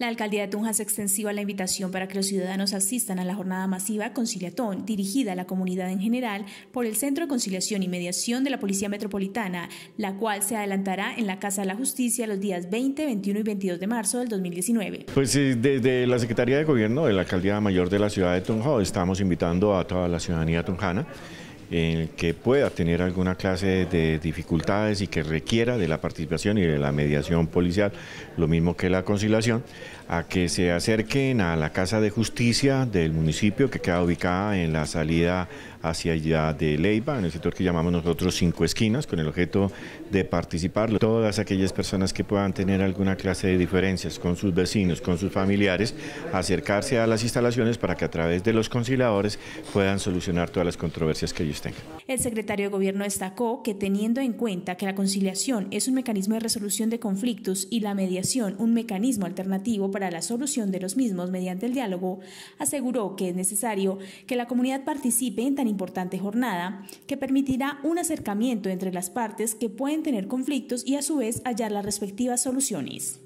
La alcaldía de Tunja se extensiva la invitación para que los ciudadanos asistan a la jornada masiva Conciliatón, dirigida a la comunidad en general por el Centro de Conciliación y Mediación de la Policía Metropolitana, la cual se adelantará en la Casa de la Justicia los días 20, 21 y 22 de marzo del 2019. Pues desde la Secretaría de Gobierno de la Alcaldía Mayor de la Ciudad de Tunja estamos invitando a toda la ciudadanía tunjana en el que pueda tener alguna clase de dificultades y que requiera de la participación y de la mediación policial, lo mismo que la conciliación, a que se acerquen a la Casa de Justicia del municipio que queda ubicada en la salida hacia allá de Leiva, en el sector que llamamos nosotros Cinco Esquinas, con el objeto de participar todas aquellas personas que puedan tener alguna clase de diferencias con sus vecinos, con sus familiares, acercarse a las instalaciones para que a través de los conciliadores puedan solucionar todas las controversias que ellos el secretario de Gobierno destacó que teniendo en cuenta que la conciliación es un mecanismo de resolución de conflictos y la mediación un mecanismo alternativo para la solución de los mismos mediante el diálogo, aseguró que es necesario que la comunidad participe en tan importante jornada que permitirá un acercamiento entre las partes que pueden tener conflictos y a su vez hallar las respectivas soluciones.